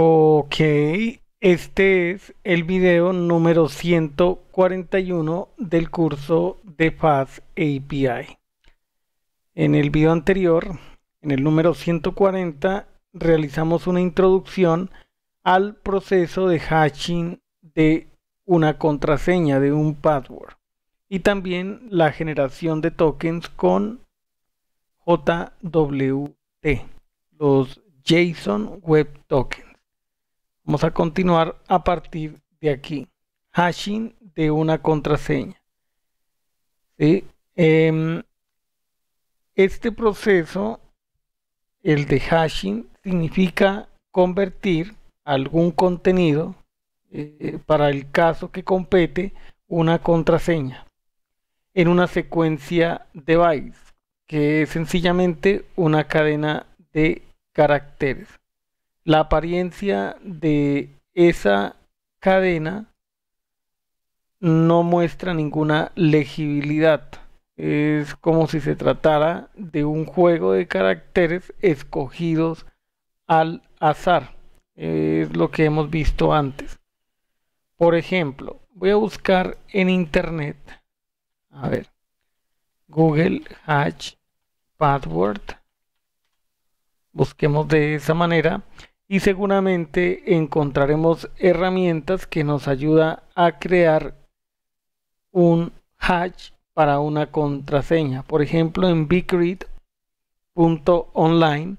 Ok, este es el video número 141 del curso de Fast API. En el video anterior, en el número 140, realizamos una introducción al proceso de hashing de una contraseña, de un password, y también la generación de tokens con JWT, los JSON Web Tokens. Vamos a continuar a partir de aquí. Hashing de una contraseña. Em, este proceso, el de hashing, significa convertir algún contenido eh, para el caso que compete una contraseña en una secuencia de bytes, que es sencillamente una cadena de caracteres la apariencia de esa cadena no muestra ninguna legibilidad. Es como si se tratara de un juego de caracteres escogidos al azar. Es lo que hemos visto antes. Por ejemplo, voy a buscar en internet. A ver. Google Hatch Password. Busquemos de esa manera y seguramente encontraremos herramientas que nos ayuda a crear un hash para una contraseña. Por ejemplo, en bigread.online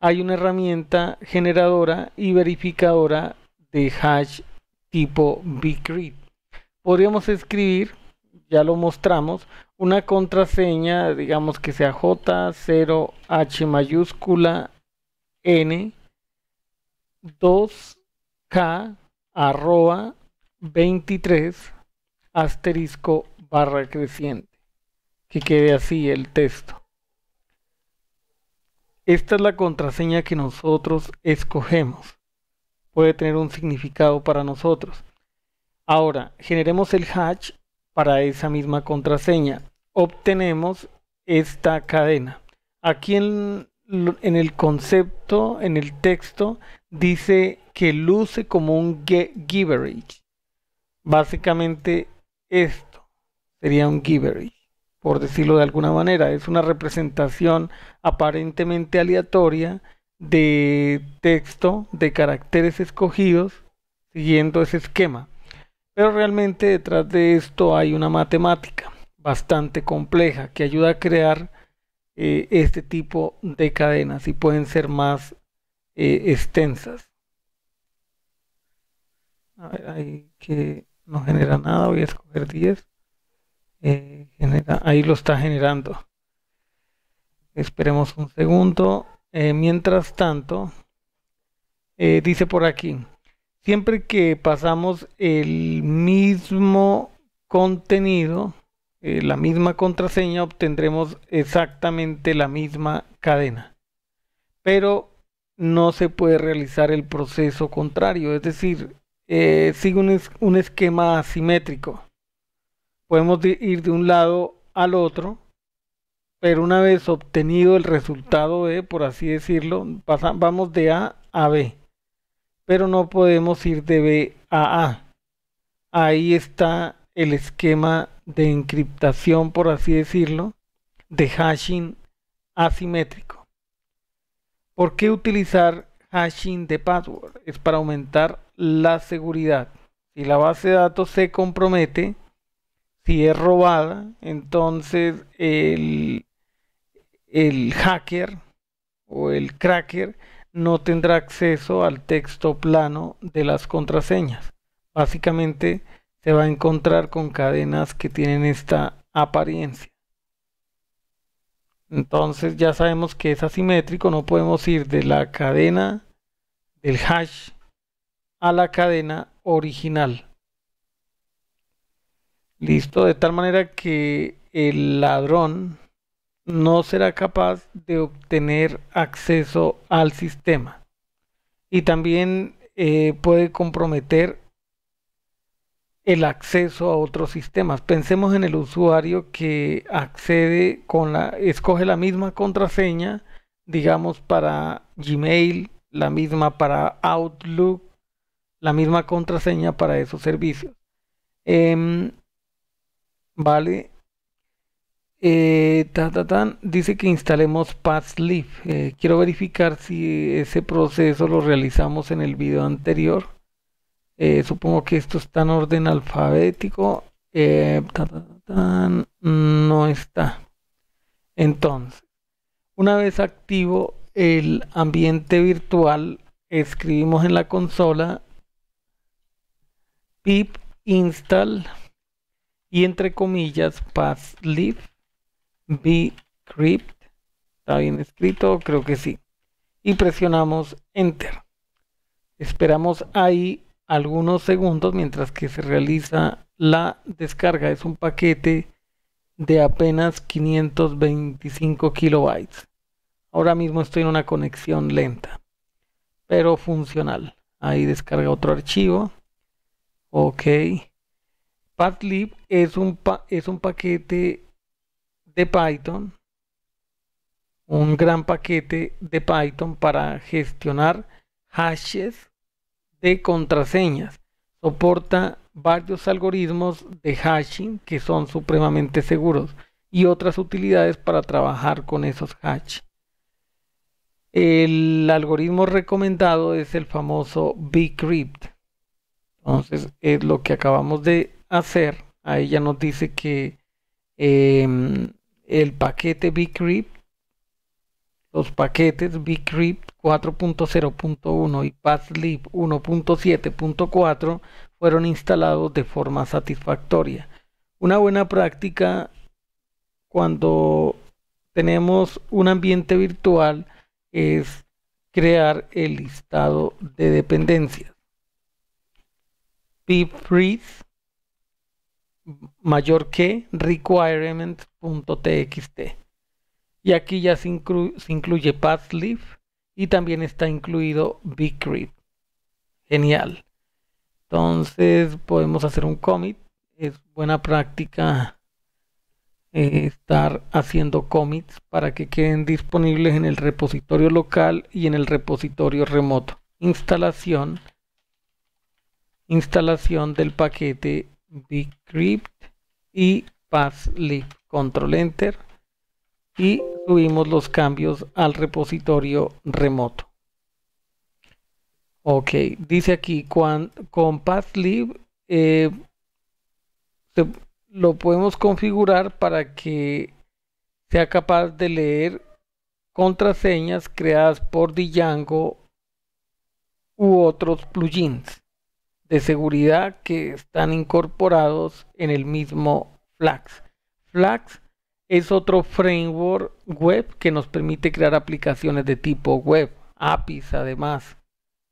hay una herramienta generadora y verificadora de hash tipo bigread. Podríamos escribir, ya lo mostramos, una contraseña, digamos que sea J0H mayúscula N 2K 23 asterisco barra creciente. Que quede así el texto. Esta es la contraseña que nosotros escogemos. Puede tener un significado para nosotros. Ahora, generemos el hatch para esa misma contraseña. Obtenemos esta cadena. Aquí en, en el concepto, en el texto, dice que luce como un giverage. Básicamente esto sería un giverage, por decirlo de alguna manera. Es una representación aparentemente aleatoria de texto, de caracteres escogidos, siguiendo ese esquema. Pero realmente detrás de esto hay una matemática bastante compleja que ayuda a crear eh, este tipo de cadenas y pueden ser más eh, extensas. Ah, que no genera nada, voy a escoger 10. Eh, ahí lo está generando. Esperemos un segundo. Eh, mientras tanto, dice por aquí, siempre que pasamos el mismo contenido, la misma contraseña, obtendremos exactamente la misma cadena. Pero no se puede realizar el proceso contrario, es decir, eh, sigue un, esquema asimétrico. Podemos ir de un lado al otro, pero una vez obtenido el resultado B, por así decirlo, vamos de A a B, pero no podemos ir de B a A. Ahí está el esquema de encriptación, por así decirlo, de hashing asimétrico. ¿Por qué utilizar hashing de password? Es para aumentar la seguridad. Si la base de datos se compromete, si es robada, entonces el, el hacker o el cracker no tendrá acceso al texto plano de las contraseñas. Básicamente se va a encontrar con cadenas que tienen esta apariencia. Entonces ya sabemos que es asimétrico, no podemos ir de la cadena del hash a la cadena original. Listo, de tal manera que el ladrón no será capaz de obtener acceso al sistema. Y también eh, puede comprometer el acceso a otros sistemas. Pensemos en el usuario que accede con la, escoge la misma contraseña, digamos, para Gmail, la misma para Outlook, la misma contraseña para esos servicios. Em, vale. Eh, dice que instalemos Passleaf. Eh, quiero verificar si ese proceso lo realizamos en el video anterior. Eh, supongo que esto está en orden alfabético. Eh, no está. Entonces, una vez activo el ambiente virtual, escribimos en la consola pip install y entre comillas paslib bcrypt. ¿Está bien escrito? Creo que sí. Y presionamos enter. Esperamos ahí algunos segundos mientras que se realiza la descarga. Es un paquete de apenas 525 kilobytes. Ahora mismo estoy en una conexión lenta, pero funcional. Ahí descarga otro archivo. Ok. pathlib es un, es un paquete de Python, un gran paquete de Python para gestionar hashes contraseñas. Soporta varios algoritmos de hashing que son supremamente seguros y otras utilidades para trabajar con esos hash. El algoritmo recomendado es el famoso Bcrypt. Entonces es lo que acabamos de hacer. Ahí ya nos dice que em, el paquete Bcrypt, los paquetes Bcrypt 4.0.1 y PathLib 1.7.4 fueron instalados de forma satisfactoria. Una buena práctica cuando tenemos un ambiente virtual es crear el listado de dependencias. freeze mayor que requirement.txt Y aquí ya se, se incluye pathlib y también está incluido Big Genial. Entonces podemos hacer un commit. Es buena práctica eh, estar haciendo commits para que queden disponibles en el repositorio local y en el repositorio remoto. Instalación. Instalación del paquete BigCrypt y PassLib. Control Enter y subimos los cambios al repositorio remoto. Ok, dice aquí, con, con eh, lo podemos configurar para que sea capaz de leer contraseñas creadas por Django u otros plugins de seguridad que están incorporados en el mismo Flax. Flax es otro framework web que nos permite crear aplicaciones de tipo web, APIs además.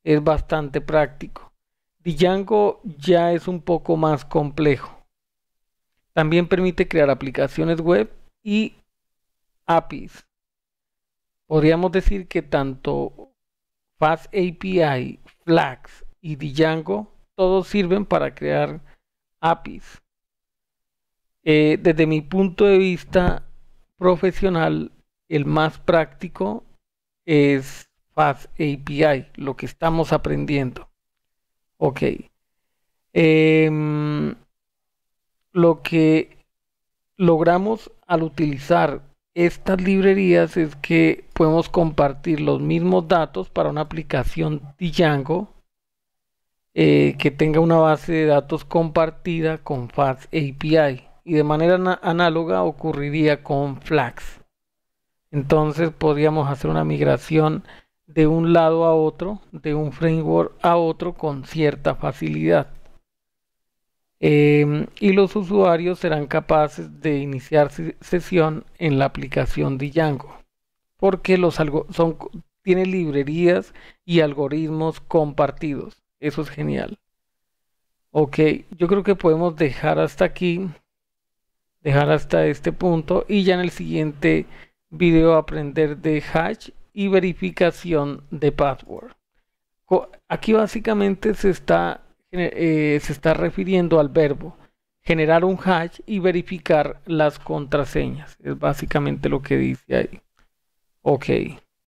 Es bastante práctico. Django ya es un poco más complejo. También permite crear aplicaciones web y APIs. Podríamos decir que tanto FastAPI, Flax y Django todos sirven para crear APIs. Eh, desde mi punto de vista profesional, el más práctico es Fast API, lo que estamos aprendiendo. Ok. Em, lo que logramos al utilizar estas librerías es que podemos compartir los mismos datos para una aplicación Django eh, que tenga una base de datos compartida con Fast API y de manera análoga ocurriría con flags. Entonces podríamos hacer una migración de un lado a otro, de un framework a otro con cierta facilidad. Em, y los usuarios serán capaces de iniciar sesión en la aplicación de Django, porque los son, tiene librerías y algoritmos compartidos. Eso es genial. Ok, yo creo que podemos dejar hasta aquí dejar hasta este punto y ya en el siguiente video aprender de hash y verificación de password. Aquí básicamente se está, eh, se está refiriendo al verbo generar un hash y verificar las contraseñas. Es básicamente lo que dice ahí. Ok.